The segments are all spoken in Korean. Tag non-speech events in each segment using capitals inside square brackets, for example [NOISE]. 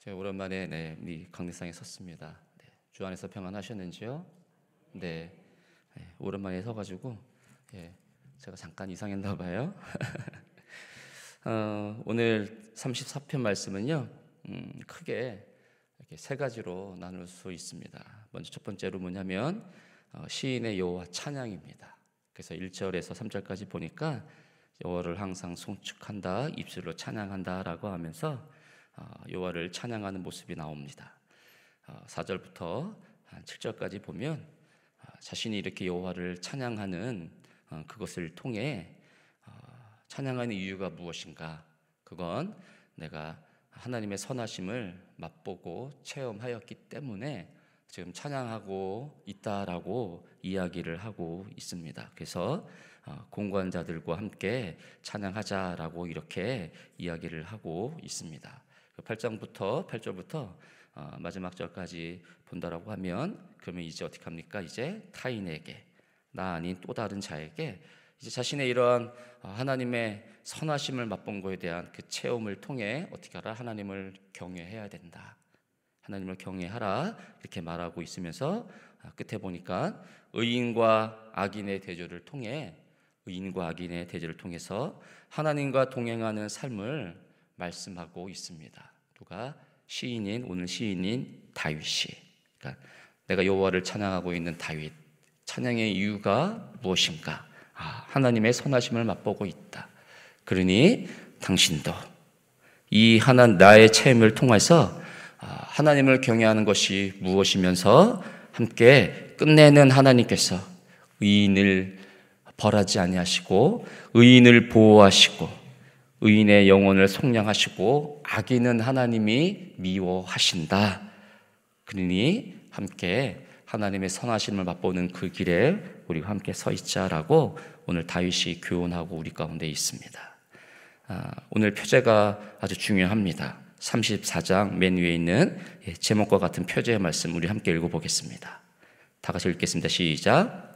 제가 오랜만에 네, 이 강대상에 섰습니다. 네, 주 안에서 평안하셨는지요? 네, 네 오랜만에 서가지고 예, 제가 잠깐 이상했나 봐요. [LAUGHS] 어, 오늘 34편 말씀은요, 음, 크게 이렇게 세 가지로 나눌 수 있습니다. 먼저 첫 번째로 뭐냐면 어, 시인의 여호와 찬양입니다. 그래서 1절에서 3절까지 보니까 여호를 항상 송축한다, 입술로 찬양한다라고 하면서 요아를 찬양하는 모습이 나옵니다. 4절부터 아, 7절까지 아, 보면 아, 자신이 이렇게 여호와를 찬양하는 어, 그것을 통해 어, 찬양하는 이유가 무엇인가? 그건 내가 하나님의 선하심을 맛보고 체험하였기 때문에 지금 찬양하고 있다라고 이야기를 하고 있습니다. 그래서 어, 공관자들과 함께 찬양하자라고 이렇게 이야기를 하고 있습니다. 8장부터 그 8절부터 어, 마지막 절까지 본다라고 하면 그러면 이제 어떻게 합니까? 이제 타인에게 나 아닌 또 다른 자에게 이제 자신의 이러한 어, 하나님의 선하심을 맛본 것에 대한 그 체험을 통해 어떻게 하라 하나님을 경외해야 된다. 하나님을 경외하라 이렇게 말하고 있으면서 아, 끝에 보니까 의인과 악인의 대조를 통해 의인과 악인의 대조를 통해서 하나님과 동행하는 삶을 말씀하고 있습니다. 누가 시인인 오늘 시인인 다윗이 그러니까 내가 여호와를 찬양하고 있는 다윗 찬양의 이유가 무엇인가? 아, 하나님의 선하심을 맛보고 있다. 그러니 당신도 이 하나 나의 체험을 통해서 아, 하나님을 경외하는 것이 무엇이면서 함께 끝내는 하나님께서 의인을 벌하지 아니하시고 의인을 보호하시고 의인의 영혼을 속량하시고 악인은 하나님이 미워하신다. 그러니 함께 하나님의 선하심을 맛보는 그 길에 우리 함께 서 있자라고 오늘 다윗이 교훈하고 우리 가운데 있습니다. 아, 오늘 표제가 아주 중요합니다. 34장 맨 위에 있는 예, 제목과 같은 표제의 말씀 우리 함께 읽어보겠습니다. 다 같이 읽겠습니다. 시작.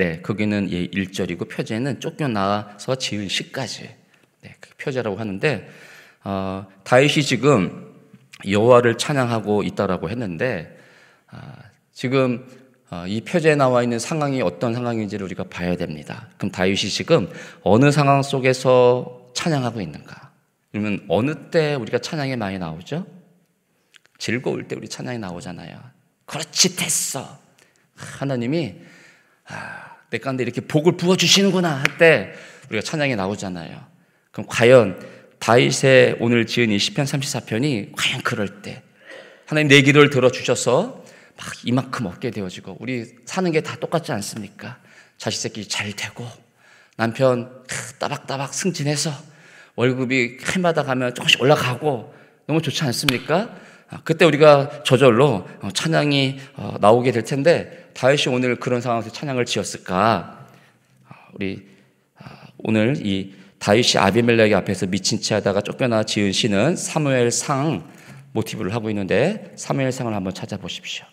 네, 거기는 예, 1절이고 표제는 쫓겨나서 지은 시까지. 네, 그 표제라고 하는데 어, 다윗이 지금 여호와를 찬양하고 있다라고 했는데 어, 지금 어, 이 표제에 나와 있는 상황이 어떤 상황인지를 우리가 봐야 됩니다. 그럼 다윗이 지금 어느 상황 속에서 찬양하고 있는가? 그러면 어느 때 우리가 찬양이 많이 나오죠? 즐거울 때 우리 찬양이 나오잖아요. 그렇지 됐어. 하나님이 아, 내 가운데 이렇게 복을 부어주시는구나 할 때 우리가 찬양이 나오잖아요. 그럼 과연 다윗의 오늘 지은 이 10편 34편이 과연 그럴 때 하나님 내 기도를 들어주셔서 막 이만큼 얻게 되어지고 우리 사는 게 다 똑같지 않습니까? 자식 새끼 잘 되고 남편 따박따박 승진해서 월급이 해마다 가면 조금씩 올라가고 너무 좋지 않습니까? 아, 그때 우리가 저절로 어, 찬양이 어, 나오게 될 텐데 다윗이 오늘 그런 상황에서 찬양을 지었을까? 아, 우리 아, 오늘 이 다윗이 아비멜렉 앞에서 미친 채 하다가 쫓겨나 지은 시는 사무엘상 모티브를 하고 있는데 사무엘상을 한번 찾아보십시오.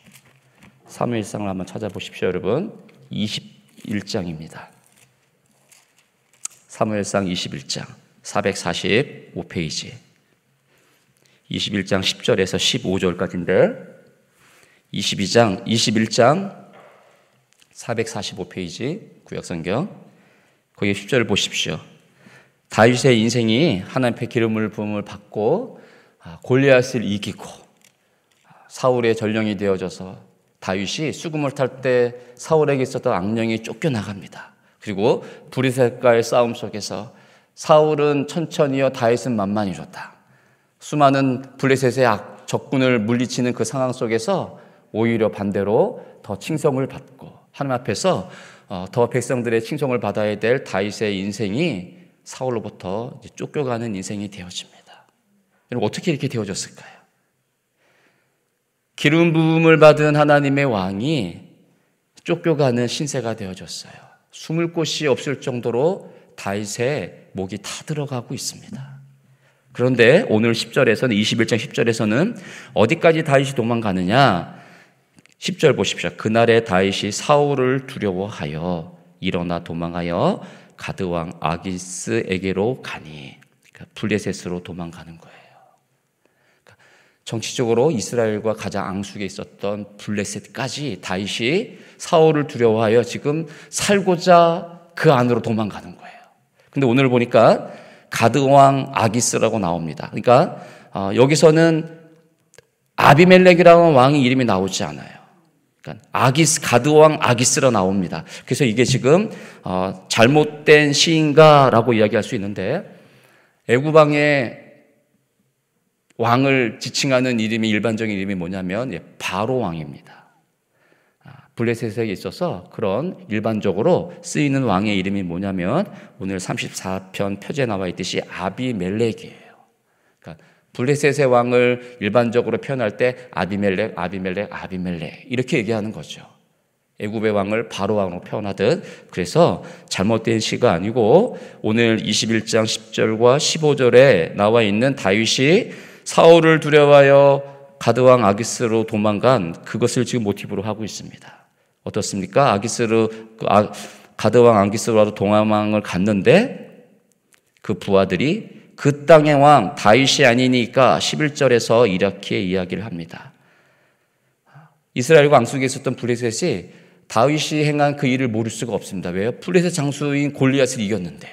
사무엘상을 한번 찾아보십시오, 여러분. 21장입니다. 사무엘상 21장 445페이지. 21장 10절에서 15절까지인데 22장, 21장 445페이지 구역성경 거기 10절을 보십시오. 다윗의 인생이 하나님의 기름을 부음을 받고 아, 골리앗을 이기고 아, 사울의 전령이 되어져서 다윗이 수금을 탈 때 사울에게 있었던 악령이 쫓겨나갑니다. 그리고 브리셋과의 싸움 속에서 사울은 천천히요 다윗은 만만히졌다. 수많은 블레셋의 적군을 물리치는 그 상황 속에서 오히려 반대로 더 칭송을 받고 하나님 앞에서 어, 더 백성들의 칭송을 받아야 될 다윗의 인생이 사울로부터 쫓겨가는 인생이 되어집니다. 여러분 어떻게 이렇게 되어졌을까요? 기름 부음을 받은 하나님의 왕이 쫓겨가는 신세가 되어졌어요. 숨을 곳이 없을 정도로 다윗의 목이 다 들어가고 있습니다. 그런데 오늘 10절에서는 21장 10절에서는 어디까지 다윗이 도망가느냐? 10절 보십시오. 그날에 다윗이 사울을 두려워하여 일어나 도망하여 가드왕 아기스에게로 가니 그러니까 블레셋으로 도망가는 거예요. 그러니까 정치적으로 이스라엘과 가장 앙숙에 있었던 블레셋까지 다윗이 사울을 두려워하여 지금 살고자 그 안으로 도망가는 거예요. 근데 오늘 보니까 가드왕 아기스라고 나옵니다. 그러니까 어, 여기서는 아비멜렉이라는 왕의 이름이 나오지 않아요. 그러니까 아기스 가드 왕 아기스로 나옵니다. 그래서 이게 지금 어, 잘못된 시인가라고 이야기할 수 있는데 애굽 왕의 왕을 지칭하는 이름이 일반적인 이름이 뭐냐면 예, 바로 왕입니다. 아, 블레셋에 있어서 그런 일반적으로 쓰이는 왕의 이름이 뭐냐면 오늘 34편 표제 나와 있듯이 아비멜렉이에요. 블레셋의 왕을 일반적으로 표현할 때 아비멜렉, 아비멜렉, 아비멜렉 이렇게 얘기하는 거죠. 애굽의 왕을 바로 왕으로 표현하듯 그래서 잘못된 시가 아니고 오늘 21장 10절과 15절에 나와 있는 다윗이 사울을 두려워하여 가드왕 아기스로 도망간 그것을 지금 모티브로 하고 있습니다. 어떻습니까? 아기스로 그 아, 가드왕 아기스로라도 동아망을 갔는데 그 부하들이 그 땅의 왕 다윗이 아니니까 11절에서 이렇게 이야기를 합니다. 이스라엘 왕국에 있었던 블레셋이 다윗이 행한 그 일을 모를 수가 없습니다. 왜요? 블레셋 장수인 골리앗을 이겼는데요.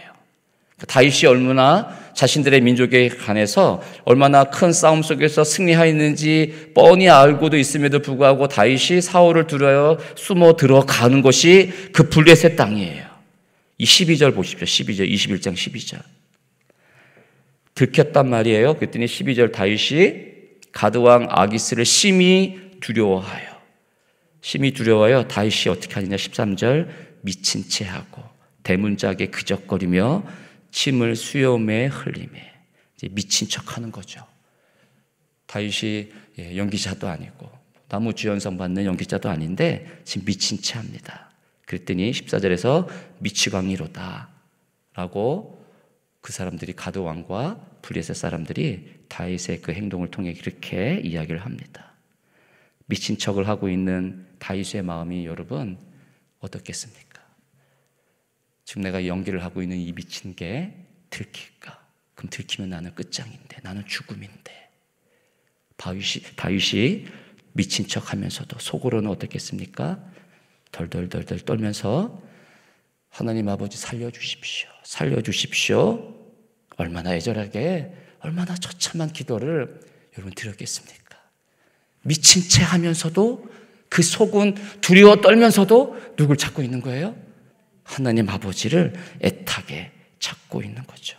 그러니까 다윗이 얼마나 자신들의 민족에 관해서 얼마나 큰 싸움 속에서 승리하였는지 뻔히 알고도 있음에도 불구하고 다윗이 사울을 두려워 숨어 들어가는 것이 그 블레셋 땅이에요. 이 12절 보십시오. 12절, 21장 12절. 들켰단 말이에요. 그랬더니 12절 다윗이 가드왕 아기스를 심히 두려워하여 심히 두려워하 다윗이 어떻게 하느냐 13절 미친 채 하고 대문짝에 그적거리며 침을 수염에 흘리며 미친 척하는 거죠. 다윗이 예, 연기자도 아니고 나무 주연성 받는 연기자도 아닌데 지금 미친 채 합니다. 그랬더니 14절에서 미치광이로다 라고 그 사람들이 가도 왕과 블레셋 사람들이 다윗의 그 행동을 통해 이렇게 이야기를 합니다. 미친 척을 하고 있는 다윗의 마음이 여러분 어떻겠습니까? 지금 내가 연기를 하고 있는 이 미친 게 들킬까? 그럼 들키면 나는 끝장인데, 나는 죽음인데. 다윗이, 다윗이 미친 척 하면서도 속으로는 어떻겠습니까? 덜덜덜덜 떨면서 하나님 아버지 살려주십시오. 살려주십시오. 얼마나 애절하게, 얼마나 처참한 기도를 여러분 드렸겠습니까? 미친 채 하면서도 그 속은 두려워 떨면서도 누굴 찾고 있는 거예요? 하나님 아버지를 애타게 찾고 있는 거죠.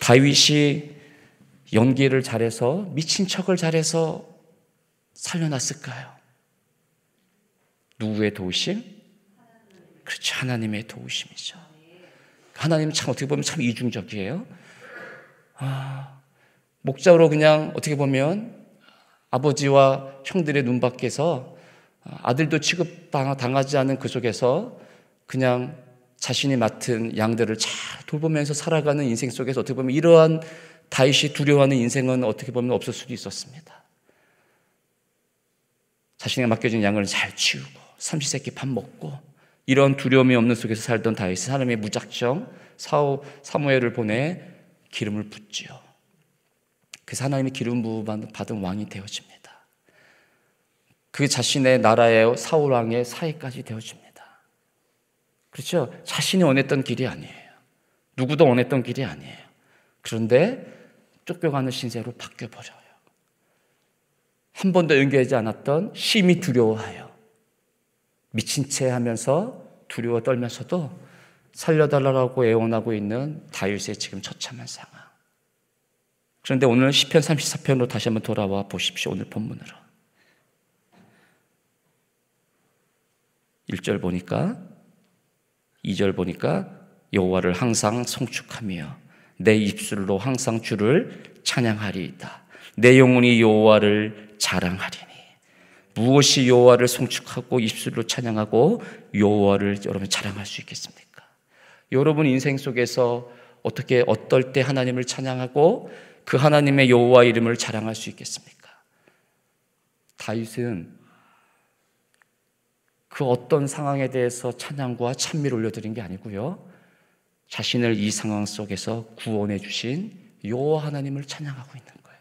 다윗이 연기를 잘해서 미친 척을 잘해서 살려놨을까요? 누구의 도심? 그렇지 하나님의 도우심이죠. 하나님 참 어떻게 보면 참 이중적이에요. 아, 목자로 그냥 어떻게 보면 아버지와 형들의 눈 밖에서 아, 아들도 취급당하지 않은 그 속에서 그냥 자신이 맡은 양들을 잘 돌보면서 살아가는 인생 속에서 어떻게 보면 이러한 다윗이 두려워하는 인생은 어떻게 보면 없을 수도 있었습니다. 자신에게 맡겨진 양을 잘 치우고 삼시세끼 밥 먹고 이런 두려움이 없는 속에서 살던 다윗이 하나님의 무작정 사오, 사무엘을 보내 기름을 붓지요. 그 하나님의 기름 부음 받은 왕이 되어집니다. 그 자신의 나라의 사울 왕의 사이까지 되어집니다. 그렇죠? 자신이 원했던 길이 아니에요. 누구도 원했던 길이 아니에요. 그런데 쫓겨가는 신세로 바뀌어 버려요. 한 번도 연기하지 않았던 심히 두려워하여 미친 채 하면서 두려워 떨면서도 살려달라고 애원하고 있는 다윗의 지금 처참한 상황. 그런데 오늘 10편 34편으로 다시 한번 돌아와 보십시오. 오늘 본문으로. 1절 보니까 2절 보니까 여호와를 항상 송축하며 내 입술로 항상 주를 찬양하리이다. 내 영혼이 여호와를 자랑하리니. 무엇이 여호와를 송축하고 입술로 찬양하고 여호와를 여러분 자랑할 수 있겠습니까? 여러분 인생 속에서 어떻게 어떨 때 하나님을 찬양하고 그 하나님의 여호와 이름을 자랑할 수 있겠습니까? 다윗은 그 어떤 상황에 대해서 찬양과 찬미를 올려드린 게 아니고요. 자신을 이 상황 속에서 구원해 주신 여호와 하나님을 찬양하고 있는 거예요.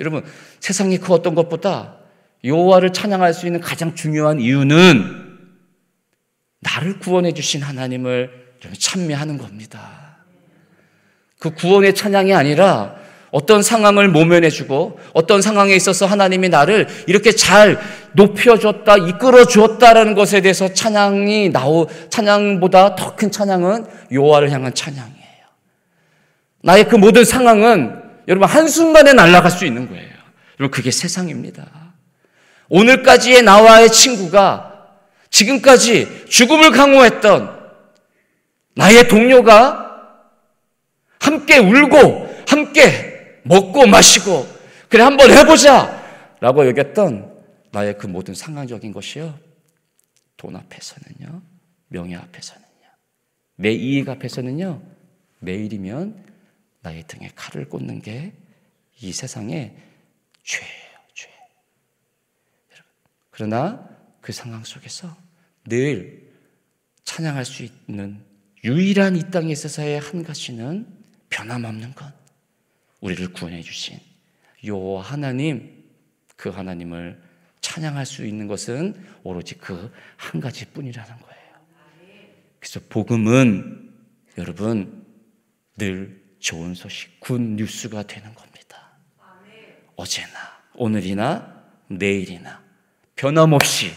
여러분, 세상이 그 어떤 것보다 여호와를 찬양할 수 있는 가장 중요한 이유는 나를 구원해 주신 하나님을 찬미하는 겁니다. 그 구원의 찬양이 아니라 어떤 상황을 모면해 주고 어떤 상황에 있어서 하나님이 나를 이렇게 잘 높여 줬다, 이끌어 주었다라는 것에 대해서 찬양이 나오 찬양보다 더 큰 찬양은 여호와를 향한 찬양이에요. 나의 그 모든 상황은 여러분 한순간에 날아갈 수 있는 거예요. 여러분 그게 세상입니다. 오늘까지의 나와의 친구가 지금까지 죽음을 강호했던 나의 동료가 함께 울고 함께 먹고 마시고 그래 한번 해보자 라고 여겼던 나의 그 모든 상황적인 것이요 돈 앞에서는요 명예 앞에서는요 내 이익 앞에서는요 내일이면 나의 등에 칼을 꽂는 게 이 세상의 죄 그러나 그 상황 속에서 늘 찬양할 수 있는 유일한 이 땅에 있어서의 한 가지는 변함없는 것. 우리를 구원해 주신 요 하나님, 그 하나님을 찬양할 수 있는 것은 오로지 그 한 가지 뿐이라는 거예요. 그래서 복음은 여러분 늘 좋은 소식, 굿 뉴스가 되는 겁니다. 어제나, 오늘이나, 내일이나, 변함없이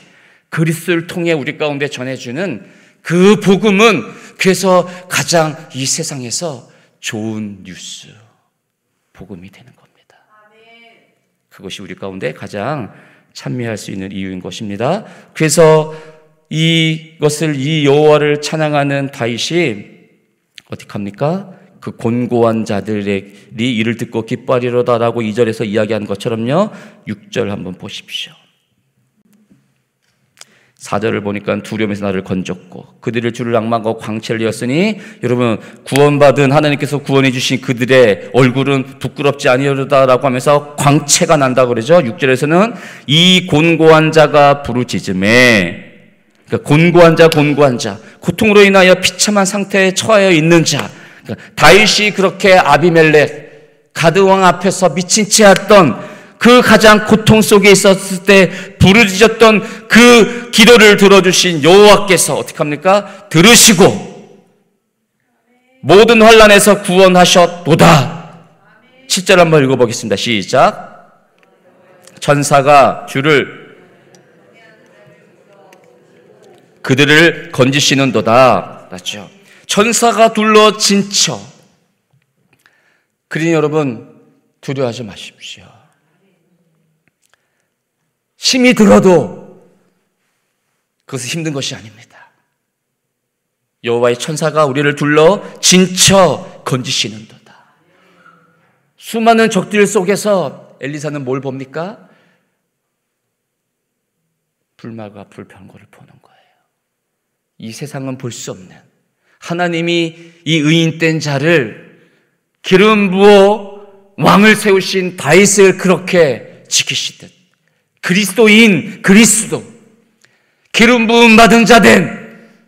그리스도를 통해 우리 가운데 전해주는 그 복음은 그래서 가장 이 세상에서 좋은 뉴스, 복음이 되는 겁니다. 그것이 우리 가운데 가장 찬미할 수 있는 이유인 것입니다. 그래서 이것을 이 여호와를 찬양하는 다윗이 어떻게 합니까? 그 곤고한 자들이 이를 듣고 기뻐하리로다라고 2절에서 이야기한 것처럼요. 6절 한번 보십시오. 사절을 보니까 두려움에서 나를 건졌고 그들을 주를 악망과 광채를 이었으니 여러분 구원받은 하나님께서 구원해 주신 그들의 얼굴은 부끄럽지 아니하다라고 하면서 광채가 난다 그러죠. 6절에서는 이 곤고한 자가 부르짖음에 그러니까 곤고한 자 곤고한 자 고통으로 인하여 비참한 상태에 처하여 있는 자 그러니까 다윗이 그렇게 아비멜렉 가드 왕 앞에서 미친 채 했던 그 가장 고통 속에 있었을 때 부르짖었던 그 기도를 들어주신 여호와께서 어떻게 합니까? 들으시고 모든 환란에서 구원하셨도다. 7절 한번 읽어보겠습니다. 시작. 천사가 주를 그들을 건지시는도다. 맞죠? 천사가 둘러 진쳐. 그러니 여러분 두려워하지 마십시오. 힘이 들어도 그것은 힘든 것이 아닙니다. 여호와의 천사가 우리를 둘러 진쳐 건지시는도다. 수많은 적들 속에서 엘리사는 뭘 봅니까? 불마가 불편고를 보는 거예요. 이 세상은 볼 수 없는 하나님이 이 의인된 자를 기름 부어 왕을 세우신 다윗을 그렇게 지키시듯 그리스도인 그리스도 기름 부음 받은 자 된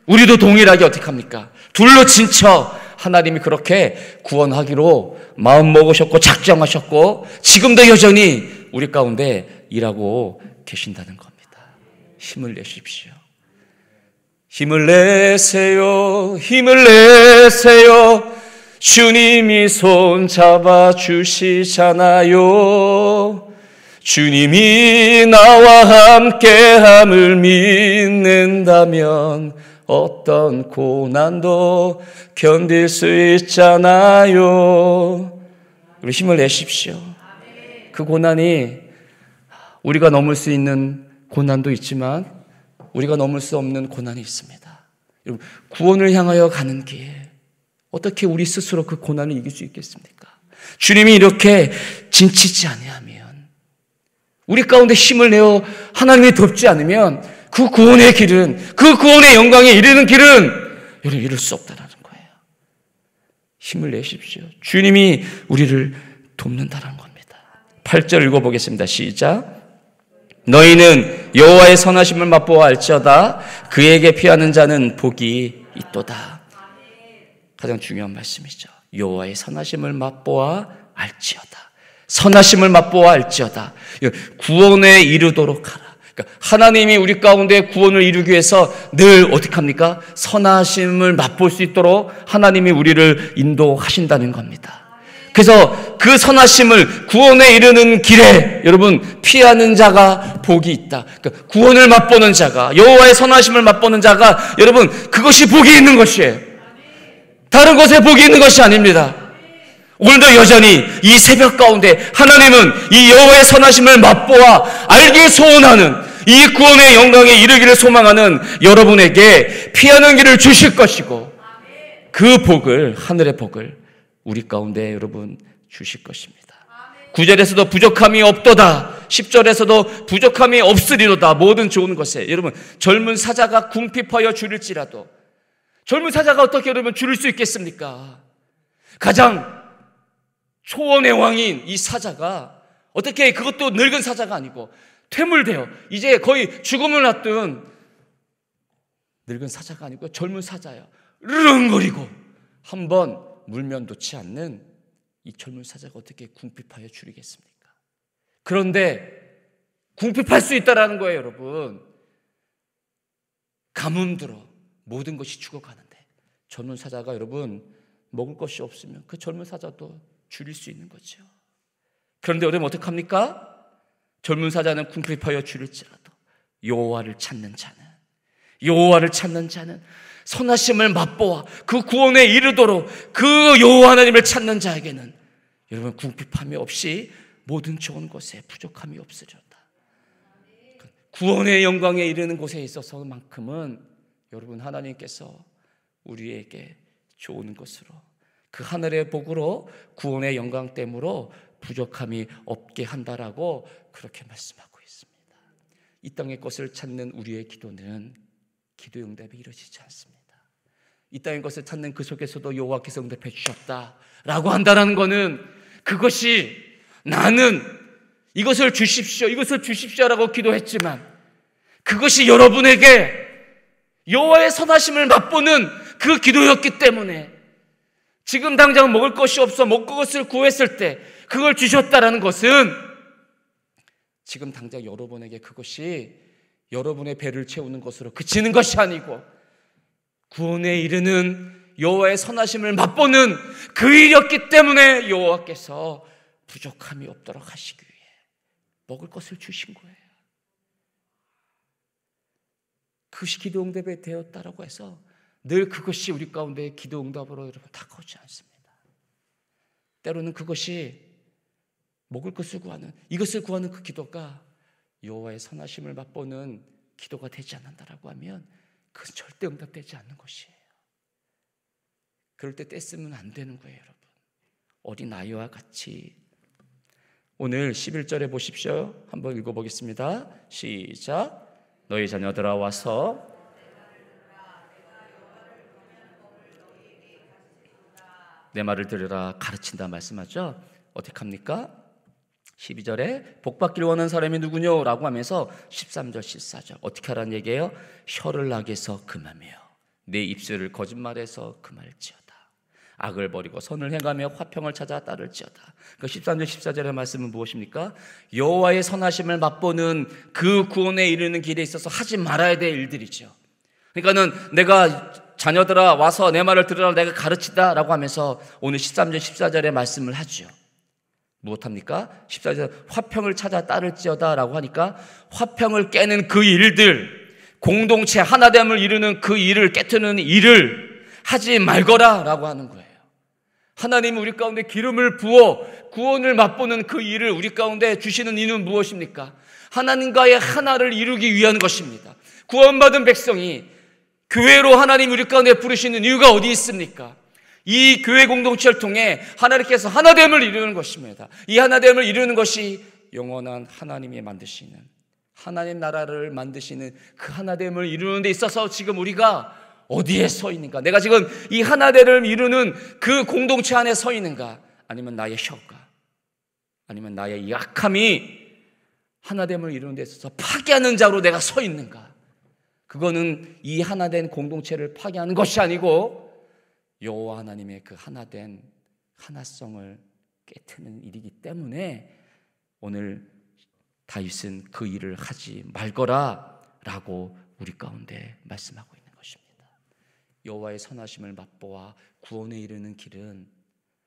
우리도 동일하게 어떻게 합니까? 둘로 진쳐 하나님이 그렇게 구원하기로 마음 먹으셨고 작정하셨고 지금도 여전히 우리 가운데 일하고 계신다는 겁니다. 힘을 내십시오. 힘을 내세요. 힘을 내세요. 주님이 손 잡아 주시잖아요. 주님이 나와 함께함을 믿는다면 어떤 고난도 견딜 수 있잖아요. 우리 힘을 내십시오. 그 고난이 우리가 넘을 수 있는 고난도 있지만 우리가 넘을 수 없는 고난이 있습니다. 구원을 향하여 가는 길. 어떻게 우리 스스로 그 고난을 이길 수 있겠습니까? 주님이 이렇게 진치지 아니 우리 가운데 힘을 내어 하나님이 돕지 않으면 그 구원의 길은, 그 구원의 영광에 이르는 길은 여러분 이룰 수 없다라는 거예요. 힘을 내십시오. 주님이 우리를 돕는다는 겁니다. 8절 읽어보겠습니다. 시작. 너희는 여호와의 선하심을 맛보아 알지어다 그에게 피하는 자는 복이 있도다. 가장 중요한 말씀이죠. 여호와의 선하심을 맛보아 알지어다. 선하심을 맛보아 알지어다. 구원에 이르도록 하라. 그러니까 하나님이 우리 가운데 구원을 이루기 위해서 늘 어떻게 합니까? 선하심을 맛볼 수 있도록 하나님이 우리를 인도하신다는 겁니다. 그래서 그 선하심을 구원에 이르는 길에 여러분 피하는 자가 복이 있다. 그러니까 구원을 맛보는 자가 여호와의 선하심을 맛보는 자가 여러분 그것이 복이 있는 것이에요. 다른 것에 복이 있는 것이 아닙니다. 오늘도 여전히 이 새벽 가운데 하나님은 이 여호와의 선하심을 맛보아 알기 소원하는 이 구원의 영광에 이르기를 소망하는 여러분에게 피하는 길을 주실 것이고 그 복을 하늘의 복을 우리 가운데 여러분 주실 것입니다. 구절에서도 부족함이 없도다. 10절에서도 부족함이 없으리로다. 모든 좋은 것에. 여러분, 젊은 사자가 궁핍하여 줄일지라도. 젊은 사자가 어떻게 여러분 줄일 수 있겠습니까? 가장 초원의 왕인 이 사자가 어떻게 그것도 늙은 사자가 아니고 퇴물되어 이제 거의 죽음을 앞던 늙은 사자가 아니고 젊은 사자야. 르렁거리고 한번 물면 놓지 않는 이 젊은 사자가 어떻게 궁핍하여 줄이겠습니까? 그런데 궁핍할 수 있다라는 거예요, 여러분. 가뭄 들어 모든 것이 죽어가는데 젊은 사자가 여러분 먹을 것이 없으면 그 젊은 사자도 줄일 수 있는 거죠. 그런데 여러분 어떡합니까? 젊은 사자는 궁핍하여 줄일지라도 여호와를 찾는 자는 여호와를 찾는 자는 선하심을 맛보아 그 구원에 이르도록 그 여호와 하나님을 찾는 자에게는 여러분 궁핍함이 없이 모든 좋은 것에 부족함이 없으리라 구원의 영광에 이르는 곳에 있어서만큼은 여러분 하나님께서 우리에게 좋은 것으로 그 하늘의 복으로 구원의 영광 때문으로 부족함이 없게 한다라고 그렇게 말씀하고 있습니다. 이 땅의 것을 찾는 우리의 기도는 기도 응답이 이루어지지 않습니다. 이 땅의 것을 찾는 그 속에서도 여호와께서 응답해 주셨다라고 한다라는 것은 그것이 나는 이것을 주십시오, 이것을 주십시오라고 기도했지만 그것이 여러분에게 여호와의 선하심을 맛보는 그 기도였기 때문에 지금 당장 먹을 것이 없어 먹고 것을 구했을 때 그걸 주셨다라는 것은 지금 당장 여러분에게 그것이 여러분의 배를 채우는 것으로 그치는 것이 아니고 구원에 이르는 여호와의 선하심을 맛보는 그 일이었기 때문에 여호와께서 부족함이 없도록 하시기 위해 먹을 것을 주신 거예요. 그것이 기도 응답이 되었다라고 해서 늘 그것이 우리 가운데 기도 응답으로 여러분 다가오지 않습니다. 때로는 그것이 먹을 것을 구하는 이것을 구하는 그 기도가 여호와의 선하심을 맛보는 기도가 되지 않는다라고 하면 그 절대 응답되지 않는 것이에요. 그럴 때 떼쓰면 안 되는 거예요, 여러분. 어린 아이와 같이 오늘 11절에 보십시오. 한번 읽어보겠습니다. 시작. 너희 자녀들아 와서 내 말을 들으라 가르친다 말씀하죠. 어떻게 합니까? 12절에 복 받기를 원하는 사람이 누구냐라고 하면서 13절 14절 어떻게 하라는 얘기예요? 혀를 낙에서 금하며 내 입술을 거짓말에서 금할지어다. 악을 버리고 선을 행하며 화평을 찾아 따를지어다. 그 13절 14절의 말씀은 무엇입니까? 여호와의 선하심을 맛보는 그 구원에 이르는 길에 있어서 하지 말아야 될 일들이죠. 그러니까는 내가 자녀들아 와서 내 말을 들으라 내가 가르치다 라고 하면서 오늘 13절 1 4절에 말씀을 하죠. 무엇합니까? 14절 화평을 찾아 따를지어다 라고 하니까 화평을 깨는 그 일들 공동체 하나됨을 이루는 그 일을 깨트는 일을 하지 말거라 라고 하는 거예요. 하나님은 우리 가운데 기름을 부어 구원을 맛보는 그 일을 우리 가운데 주시는 이는 무엇입니까? 하나님과의 하나를 이루기 위한 것입니다. 구원받은 백성이 교회로 하나님 우리 가운데 부르시는 이유가 어디 있습니까? 이 교회 공동체를 통해 하나님께서 하나됨을 이루는 것입니다. 이 하나됨을 이루는 것이 영원한 하나님이 만드시는 하나님 나라를 만드시는 그 하나됨을 이루는 데 있어서 지금 우리가 어디에 서 있는가? 내가 지금 이 하나됨을 이루는 그 공동체 안에 서 있는가? 아니면 나의 혀가 아니면 나의 약함이 하나됨을 이루는 데 있어서 파괴하는 자로 내가 서 있는가? 그거는 이 하나된 공동체를 파괴하는 것이 아니고 여호와 하나님의 그 하나된 하나성을 깨트는 일이기 때문에 오늘 다윗은 그 일을 하지 말거라라고 우리 가운데 말씀하고 있는 것입니다. 여호와의 선하심을 맛보아 구원에 이르는 길은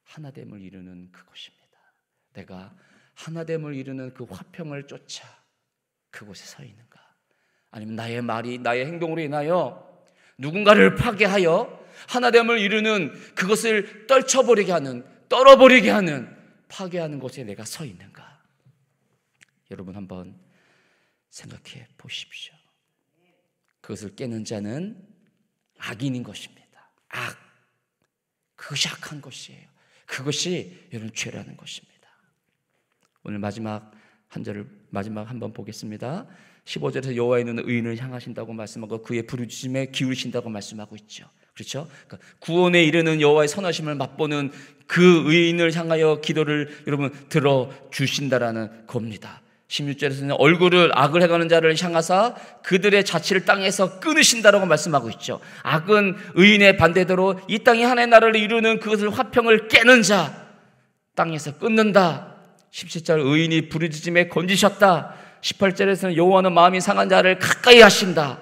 하나됨을 이루는 그것입니다. 내가 하나됨을 이루는 그 화평을 쫓아 그곳에 서 있는 것. 아니면 나의 말이 나의 행동으로 인하여 누군가를 파괴하여 하나됨을 이루는 그것을 떨쳐버리게 하는 떨어버리게 하는 파괴하는 곳에 내가 서 있는가? 여러분 한번 생각해 보십시오. 그것을 깨는 자는 악인인 것입니다. 악. 그것이 악한 것이에요. 그것이 여러분 죄라는 것입니다. 오늘 마지막 한 절을 마지막 한번 보겠습니다. 15절에서 여호와의 눈은 의인을 향하신다고 말씀하고 그의 부르짖음에 기울이신다고 말씀하고 있죠. 그렇죠? 그러니까 구원에 이르는 여호와의 선하심을 맛보는 그 의인을 향하여 기도를 여러분 들어 주신다라는 겁니다. 16절에서는 얼굴을 악을 해가는 자를 향하사 그들의 자치를 땅에서 끊으신다라고 말씀하고 있죠. 악은 의인의 반대대로 이 땅이 하나의 나라를 이루는 그것을 화평을 깨는 자 땅에서 끊는다. 17절 의인이 부르짖음에 건지셨다. 18절에서는 여호와는 마음이 상한 자를 가까이 하신다.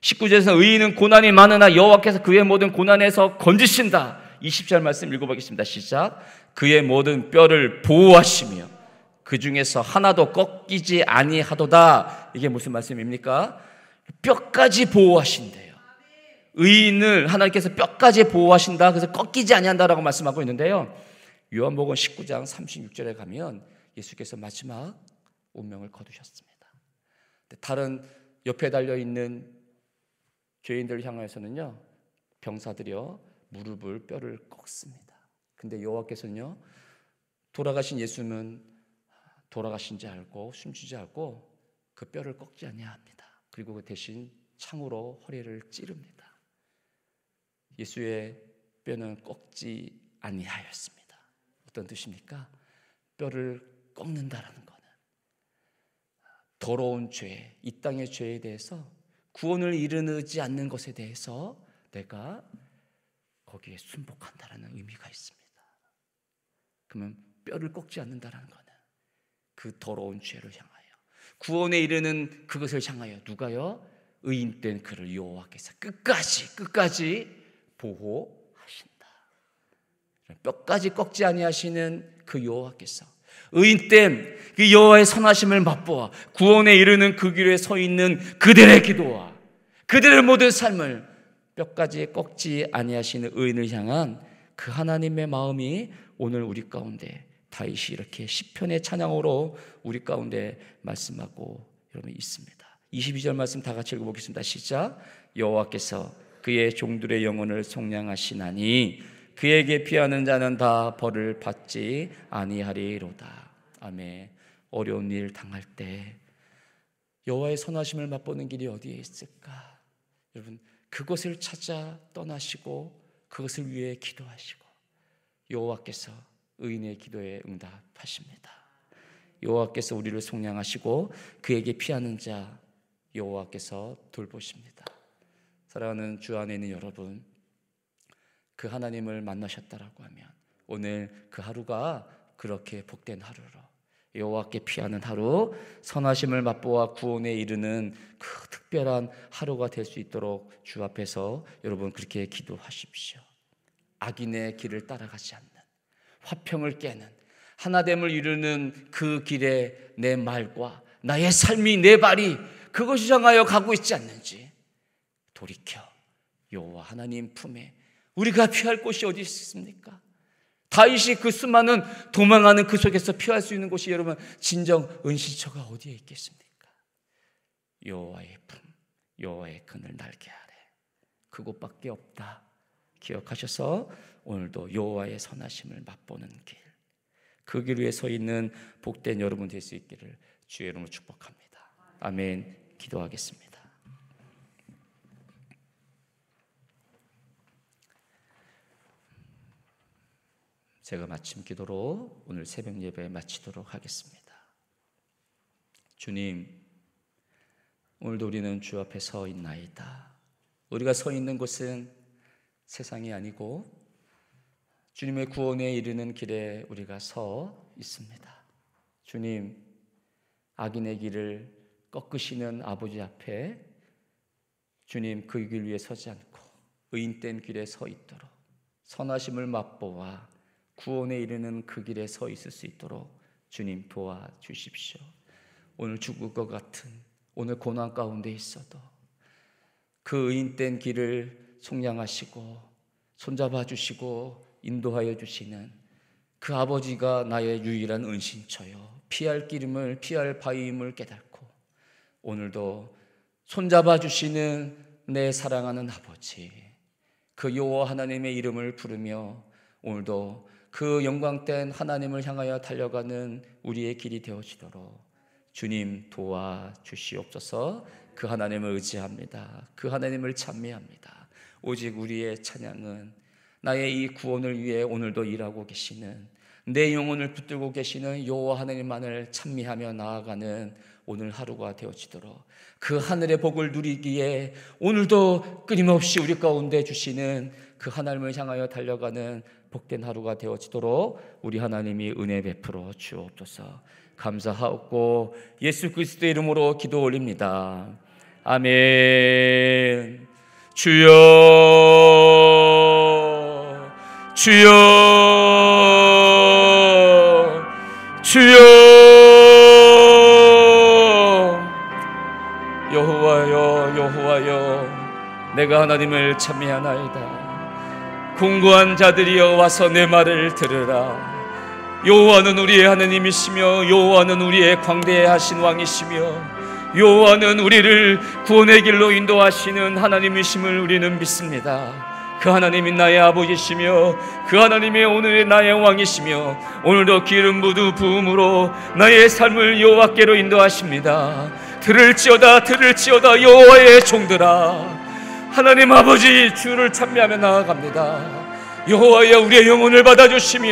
19절에서는 의인은 고난이 많으나 여호와께서 그의 모든 고난에서 건지신다. 20절 말씀 읽어보겠습니다. 시작. 그의 모든 뼈를 보호하시며 그 중에서 하나도 꺾이지 아니하도다. 이게 무슨 말씀입니까? 뼈까지 보호하신대요. 의인을 하나님께서 뼈까지 보호하신다. 그래서 꺾이지 아니한다라고 말씀하고 있는데요. 요한복음 19장 36절에 가면 예수께서 마지막 운명을 거두셨습니다. 다른 옆에 달려 있는 죄인들을 향하여서는요 병사들이요 무릎을 뼈를 꺾습니다. 근데 여호와께서는요 돌아가신 예수는 돌아가신 지 알고 숨쉬지 않고 그 뼈를 꺾지 아니합니다. 그리고 그 대신 창으로 허리를 찌릅니다. 예수의 뼈는 꺾지 아니하였습니다. 어떤 뜻입니까? 뼈를 꺾는다라는 것. 더러운 죄, 이 땅의 죄에 대해서 구원을 이르지 않는 것에 대해서 내가 거기에 순복한다라는 의미가 있습니다. 그러면 뼈를 꺾지 않는다라는 거는 그 더러운 죄를 향하여 구원에 이르는 그것을 향하여 누가요? 의인된 그를 여호와께서 끝까지 끝까지 보호하신다. 뼈까지 꺾지 아니하시는 그 여호와께서 의인 땐그 여호와의 선하심을 맛보아 구원에 이르는 그 길에 서 있는 그들의 기도와 그들의 모든 삶을 뼈까지 꺾지 아니하시는 의인을 향한 그 하나님의 마음이 오늘 우리 가운데 다윗이 이렇게 시편의 찬양으로 우리 가운데 말씀하고 여러분 있습니다. 22절 말씀 다 같이 읽어보겠습니다. 시작. 여호와께서 그의 종들의 영혼을 속량하시나니 그에게 피하는 자는 다 벌을 받지 아니하리로다. 아멘. 어려운 일 당할 때 여호와의 선하심을 맛보는 길이 어디에 있을까? 여러분 그것을 찾아 떠나시고 그것을 위해 기도하시고 여호와께서 의인의 기도에 응답하십니다. 여호와께서 우리를 속량하시고 그에게 피하는 자 여호와께서 돌보십니다. 사랑하는 주 안에 있는 여러분 그 하나님을 만나셨다라고 하면 오늘 그 하루가 그렇게 복된 하루로 여호와께 피하는 하루, 선하심을 맛보아 구원에 이르는 그 특별한 하루가 될 수 있도록 주 앞에서 여러분 그렇게 기도하십시오. 악인의 길을 따라가지 않는 화평을 깨는 하나됨을 이루는 그 길에 내 말과 나의 삶이 내 발이 그것이 향하여 가고 있지 않는지 돌이켜 여호와 하나님 품에 우리가 피할 곳이 어디 있습니까? 다윗이 그 수많은 도망하는 그 속에서 피할 수 있는 곳이 여러분 진정 은신처가 어디에 있겠습니까? 여호와의 품, 여호와의 그늘 날개 아래 그곳밖에 없다. 기억하셔서 오늘도 여호와의 선하심을 맛보는 길, 그 길 위에 서 있는 복된 여러분 될 수 있기를 주의 이름으로 축복합니다. 아멘. 기도하겠습니다. 제가 마침 기도로 오늘 새벽 예배 마치도록 하겠습니다. 주님, 오늘도 우리는 주 앞에 서 있나이다. 우리가 서 있는 곳은 세상이 아니고 주님의 구원에 이르는 길에 우리가 서 있습니다. 주님, 악인의 길을 꺾으시는 아버지 앞에 주님 그 길 위에 서지 않고 의인된 길에 서 있도록 선하심을 맛보아 구원에 이르는 그 길에 서 있을 수 있도록 주님 도와주십시오. 오늘 죽을 것 같은 오늘 고난 가운데 있어도 그 의인된 길을 속량하시고 손잡아 주시고 인도하여 주시는 그 아버지가 나의 유일한 은신처요 피할 길임을 피할 바위임을 깨닫고 오늘도 손잡아 주시는 내 사랑하는 아버지 그 여호와 하나님의 이름을 부르며 오늘도 그 영광된 하나님을 향하여 달려가는 우리의 길이 되어지도록 주님 도와 주시옵소서 그 하나님을 의지합니다. 그 하나님을 찬미합니다. 오직 우리의 찬양은 나의 이 구원을 위해 오늘도 일하고 계시는 내 영혼을 붙들고 계시는 여호와 하나님만을 찬미하며 나아가는 오늘 하루가 되어지도록 그 하늘의 복을 누리기에 오늘도 끊임없이 우리 가운데 주시는 그 하나님을 향하여 달려가는 복된 하루가 되어지도록 우리 하나님이 은혜 베풀어 주옵소서. 감사하옵고 예수 그리스도 이름으로 기도 올립니다. 아멘. 주여, 주여, 주여. 여호와여, 여호와여, 내가 하나님을 찬미하나이다. 공고한 자들이여 와서 내 말을 들으라 여호와는 우리의 하느님이시며 여호와는 우리의 광대 하신 왕이시며 여호와는 우리를 구원의 길로 인도하시는 하나님이심을 우리는 믿습니다. 그 하나님이 나의 아버지시며 그 하나님이 오늘의 나의 왕이시며 오늘도 기름 부두 부음으로 나의 삶을 여호와께로 인도하십니다. 들을지어다 들을지어다 여호와의 종들아 하나님 아버지 주를 찬미하며 나아갑니다. 여호와여 우리의 영혼을 받아주시며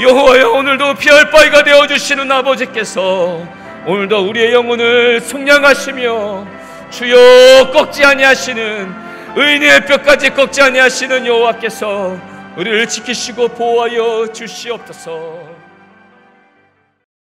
여호와여 오늘도 피할 바위가 되어 주시는 아버지께서 오늘도 우리의 영혼을 속량하시며 주여 꺾지 아니하시는 의인의 뼈까지 꺾지 아니하시는 여호와께서 우리를 지키시고 보호하여 주시옵소서.